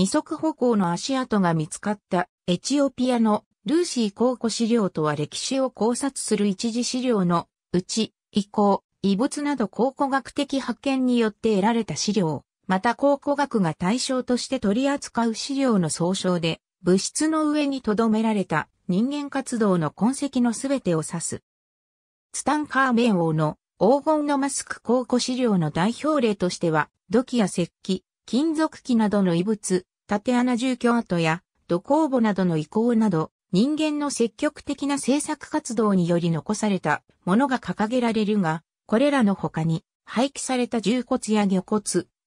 二足歩行の足跡が見つかったエチオピアのルーシー考古資料とは歴史を考察する一次資料のうち、遺構、遺物など考古学的発見によって得られた資料、また考古学が対象として取り扱う資料の総称で、物質の上に留められた人間活動の痕跡のすべてを指す。ツタンカーメン王の黄金のマスク考古資料の代表例としては、土器や石器、金属器などの遺物、縦穴住居跡や土工墓などの遺構など、人間の積極的な制作活動により残されたものが掲げられるが、これらの他に、廃棄された重骨や魚骨、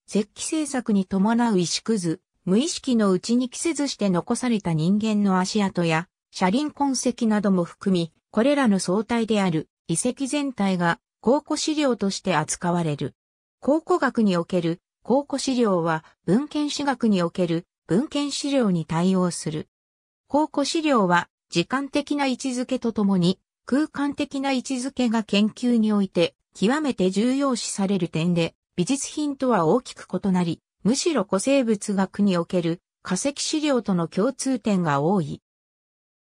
石器製作に伴う石くず、無意識のうちに着せずして残された人間の足跡や、車輪痕跡なども含み、これらの総体である遺跡全体が考古資料として扱われる。考古学における考古資料は文献史学における文献資料に対応する。考古資料は時間的な位置づけとともに空間的な位置づけが研究において極めて重要視される点で美術品とは大きく異なり、むしろ古生物学における化石資料との共通点が多い。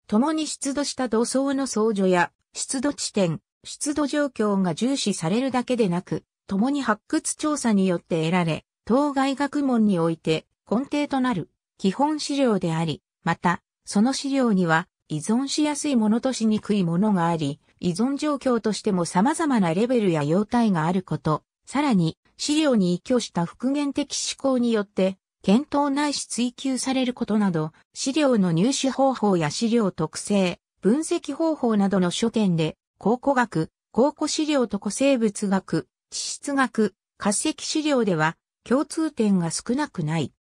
共に出土した土層の相除や出土地点、出土状況が重視されるだけでなく、共に発掘調査によって得られ、当該学問において根底となる基本資料であり、また、その資料には依存しやすいものとしにくいものがあり、依存状況としても様々なレベルや様態があること、さらに資料に依拠した復元的思考によって、検討ないし追求されることなど、資料の入手方法や資料特性、分析方法などの所見で、考古学、考古資料と古生物学、地質学、化石資料では共通点が少なくない。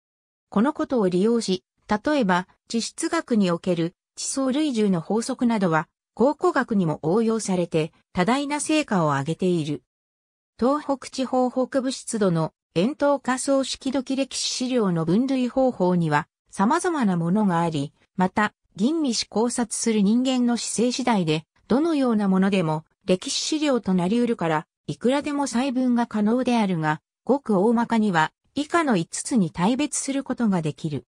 このことを利用し、例えば、地質学における地層類重の法則などは、考古学にも応用されて、多大な成果を上げている。東北地方北部湿度の円筒仮想式土器歴史資料の分類方法には様々なものがあり、また、吟味し考察する人間の姿勢次第で、どのようなものでも歴史資料となり得るから、いくらでも細分が可能であるが、ごく大まかには以下の5つに大別することができる。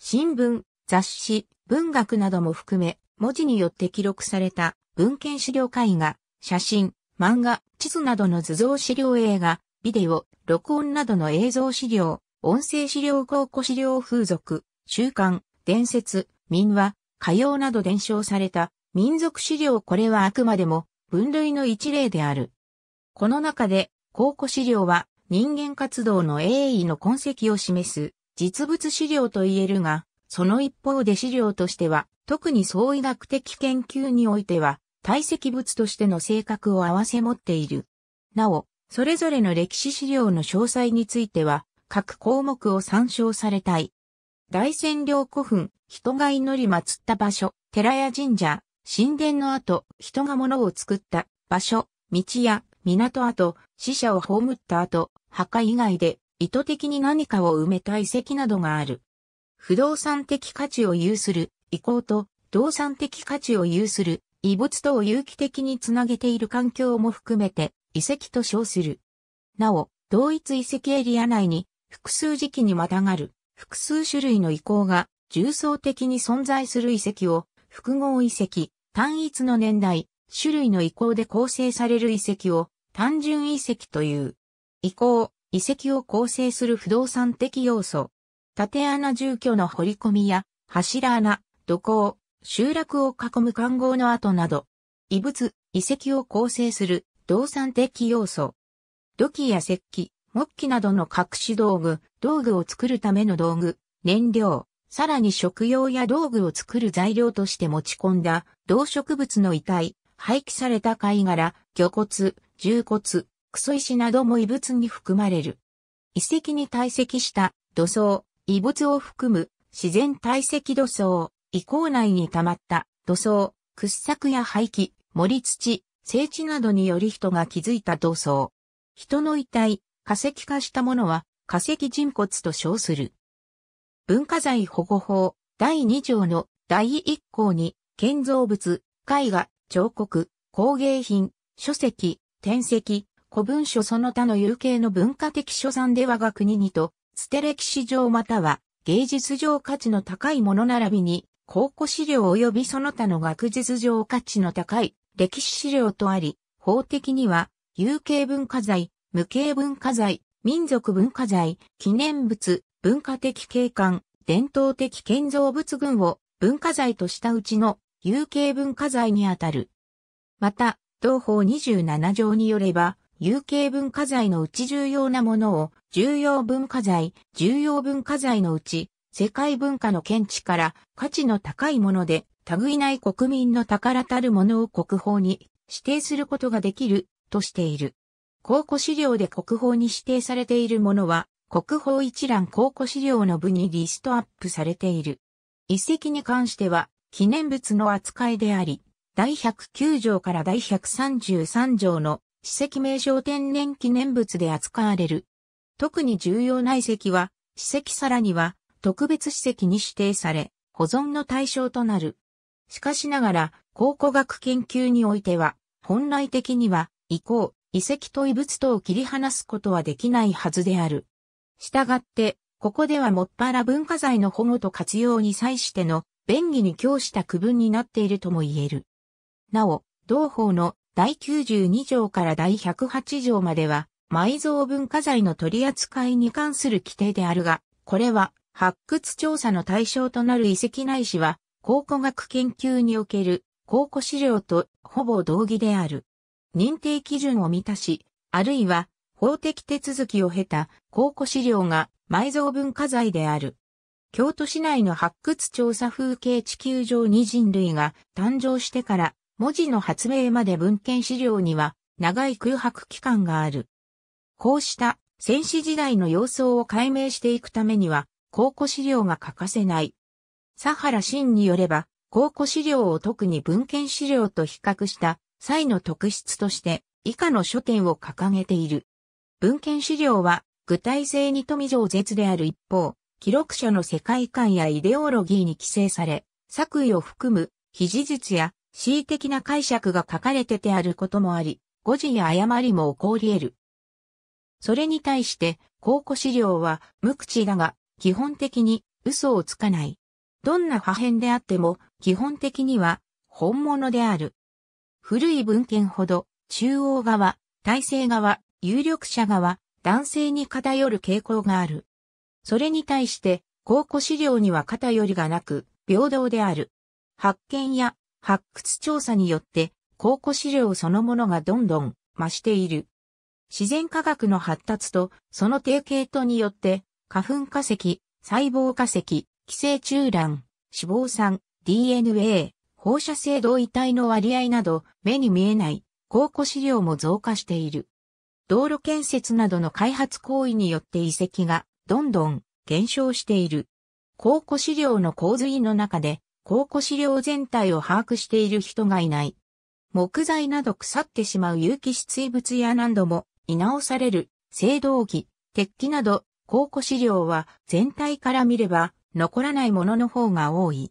新聞、雑誌、文学なども含め、文字によって記録された文献資料絵画、写真、漫画、地図などの図像資料映画、ビデオ、録音などの映像資料、音声資料考古資料風俗、習慣、伝説、民話、歌謡など伝承された民族資料これはあくまでも分類の一例である。この中で考古資料は人間活動の栄意の痕跡を示す実物資料と言えるが、その一方で資料としては、特に総医学的研究においては、堆積物としての性格を併せ持っている。なお、それぞれの歴史資料の詳細については、各項目を参照されたい。大仙陵古墳、人が祈り祀った場所、寺や神社、神殿の後、人が物を作った場所、道や港跡、死者を葬った後、墓以外で意図的に何かを埋めた遺跡などがある。不動産的価値を有する遺構と動産的価値を有する遺物とを有機的につなげている環境も含めて遺跡と称する。なお、同一遺跡エリア内に複数時期にまたがる複数種類の遺構が重層的に存在する遺跡を複合遺跡、単一の年代、種類の遺構で構成される遺跡を単純遺跡という。移行、遺跡を構成する不動産的要素。縦穴住居の掘り込みや、柱穴、土工、集落を囲む環合の跡など、異物、遺跡を構成する動産的要素。土器や石器、木器などの隠し道具、道具を作るための道具、燃料、さらに食用や道具を作る材料として持ち込んだ動植物の遺体、廃棄された貝殻、魚骨、重骨、クソ石なども異物に含まれる。遺跡に堆積した土層、遺物を含む自然堆積土層、遺構内に溜まった土層、掘削や廃棄、森土、聖地などにより人が築いた土層。人の遺体、化石化したものは化石人骨と称する。文化財保護法第2条の第1項に建造物、絵画、彫刻、工芸品、書籍、転籍、古文書その他の有形の文化的所産で我が国にと、捨て歴史上または芸術上価値の高いもの並びに、考古資料及びその他の学術上価値の高い歴史資料とあり、法的には、有形文化財、無形文化財、民族文化財、記念物、文化的景観、伝統的建造物群を文化財としたうちの有形文化財にあたる。また、同法27条によれば、有形文化財のうち重要なものを、重要文化財、重要文化財のうち、世界文化の見地から価値の高いもので、類ない国民の宝たるものを国宝に指定することができるとしている。考古資料で国宝に指定されているものは、国宝一覧考古資料の部にリストアップされている。遺跡に関しては、記念物の扱いであり、第109条から第133条の史跡名称天然記念物で扱われる。特に重要な遺跡は、史跡さらには特別史跡に指定され、保存の対象となる。しかしながら、考古学研究においては、本来的には、以降、遺跡と遺物とを切り離すことはできないはずである。したがって、ここではもっぱら文化財の保護と活用に際しての、便宜に供した区分になっているとも言える。なお、同法の第92条から第108条までは、埋蔵文化財の取り扱いに関する規定であるが、これは発掘調査の対象となる遺跡内史は、考古学研究における考古資料とほぼ同義である。認定基準を満たし、あるいは法的手続きを経た考古資料が埋蔵文化財である。京都市内の発掘調査風景地球上に人類が誕生してから文字の発明まで文献資料には長い空白期間がある。こうした戦士時代の様相を解明していくためには考古資料が欠かせない。佐原真によれば考古資料を特に文献資料と比較した際の特質として以下の書店を掲げている。文献資料は具体性に富上絶である一方、記録者の世界観やイデオロギーに寄生され、作為を含む非事実や恣意的な解釈が書かれててあることもあり、誤字や誤りも起こり得る。それに対して、考古資料は無口だが、基本的に嘘をつかない。どんな破片であっても、基本的には本物である。古い文献ほど、中央側、体制側、有力者側、男性に偏る傾向がある。それに対して、考古資料には偏りがなく、平等である。発見や発掘調査によって考古資料そのものがどんどん増している。自然科学の発達とその提携とによって花粉化石、細胞化石、寄生虫卵、脂肪酸、DNA、放射性同位体の割合など目に見えない考古資料も増加している。道路建設などの開発行為によって遺跡がどんどん減少している。考古資料の洪水の中で考古資料全体を把握している人がいない。木材など腐ってしまう有機質異物や何度も見直される青銅器、鉄器など考古資料は全体から見れば残らないものの方が多い。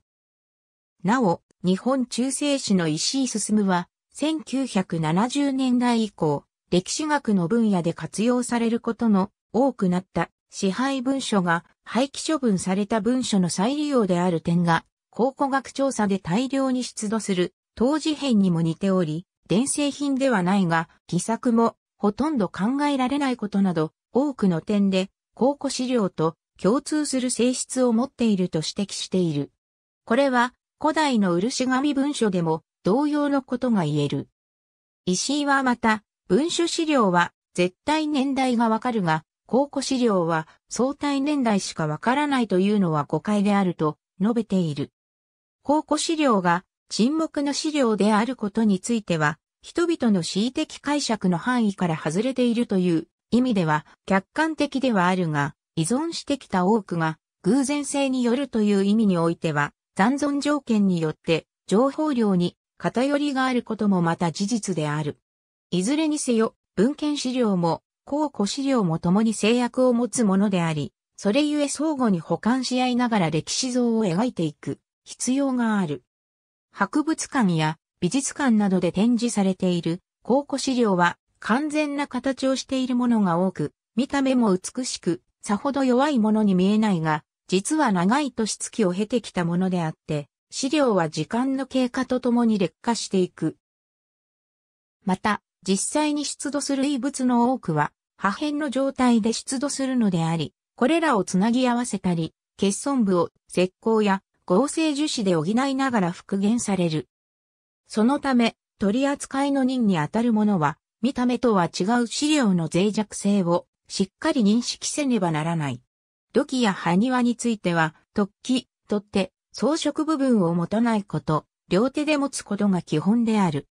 なお、日本中世史の石井進は1970年代以降、歴史学の分野で活用されることの多くなった支配文書が廃棄処分された文書の再利用である点が考古学調査で大量に出土する当事編にも似ており、伝製品ではないが、偽作もほとんど考えられないことなど、多くの点で考古資料と共通する性質を持っていると指摘している。これは古代の漆紙文書でも同様のことが言える。石井はまた、文書資料は絶対年代がわかるが、考古資料は相対年代しかわからないというのは誤解であると述べている。考古資料が沈黙の資料であることについては、人々の恣意的解釈の範囲から外れているという意味では客観的ではあるが、依存してきた多くが偶然性によるという意味においては、残存条件によって情報量に偏りがあることもまた事実である。いずれにせよ、文献資料も考古資料も共に制約を持つものであり、それゆえ相互に補完し合いながら歴史像を描いていく。必要がある。博物館や美術館などで展示されている考古資料は完全な形をしているものが多く、見た目も美しく、さほど弱いものに見えないが、実は長い年月を経てきたものであって、資料は時間の経過とともに劣化していく。また、実際に出土する遺物の多くは、破片の状態で出土するのであり、これらをつなぎ合わせたり、欠損部を石膏や合成樹脂で補いながら復元される。そのため、取り扱いの任にあたるものは、見た目とは違う資料の脆弱性をしっかり認識せねばならない。土器や埴輪については、突起、取って、装飾部分を持たないこと、両手で持つことが基本である。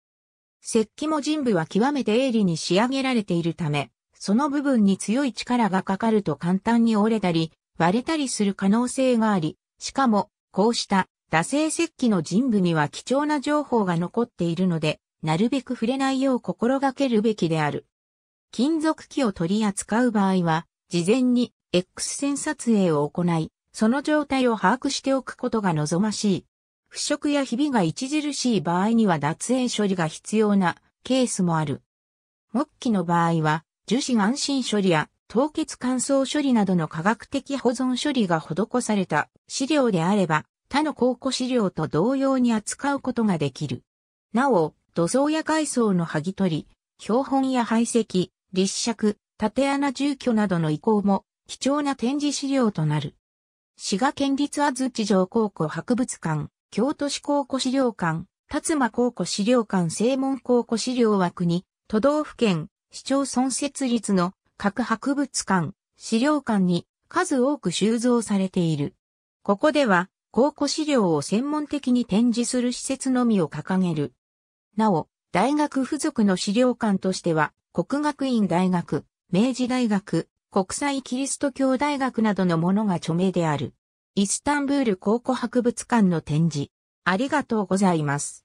石器も人部は極めて鋭利に仕上げられているため、その部分に強い力がかかると簡単に折れたり、割れたりする可能性があり、しかもこうした惰性石器の人部には貴重な情報が残っているので、なるべく触れないよう心がけるべきである。金属器を取り扱う場合は、事前に X 線撮影を行い、その状態を把握しておくことが望ましい。腐食やひびが著しい場合には脱塩処理が必要なケースもある。木器の場合は、樹脂安心処理や凍結乾燥処理などの科学的保存処理が施された資料であれば、他の考古資料と同様に扱うことができる。なお、土層や外層の剥ぎ取り、標本や排石、立石、縦穴住居などの移行も貴重な展示資料となる。滋賀県立安土城考古博物館、京都市考古資料館、辰馬考古資料館正門考古資料は国、都道府県、市町村設立の各博物館、資料館に数多く収蔵されている。ここでは、考古資料を専門的に展示する施設のみを掲げる。なお、大学付属の資料館としては、国学院大学、明治大学、国際キリスト教大学などのものが著名である。イスタンブール考古博物館の展示。ありがとうございます。